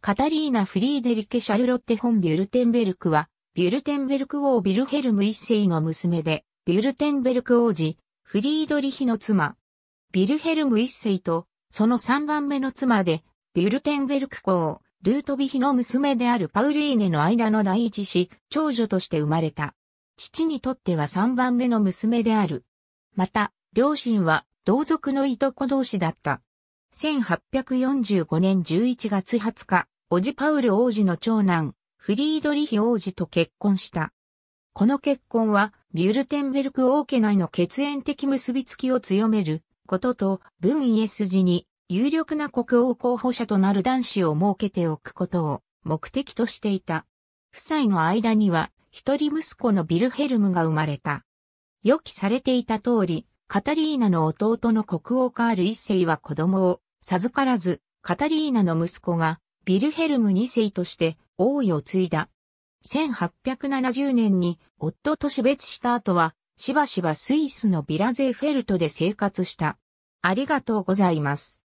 カタリーナ・フリーデリケ・シャルロッテ・ホン・ビュルテンベルクは、ビュルテンベルク王ビルヘルム一世の娘で、ビュルテンベルク王子、フリードリヒの妻。ビルヘルム一世と、その三番目の妻で、ビュルテンベルク公、ルートビヒの娘であるパウリーネの間の第一子、長女として生まれた。父にとっては三番目の娘である。また、両親は同族のいとこ同士だった。1845年11月20日、オジパウル王子の長男、フリードリヒ王子と結婚した。この結婚は、ビュルテンベルク王家内の血縁的結びつきを強めることと、文イエス時に有力な国王候補者となる男子を設けておくことを目的としていた。夫妻の間には、一人息子のビルヘルムが生まれた。予期されていた通り、カタリーナの弟の国王カール一世は子供を授からず、カタリーナの息子がビルヘルム二世として王位を継いだ。1870年に夫と死別した後は、しばしばスイスのビラゼーフェルトで生活した。ありがとうございます。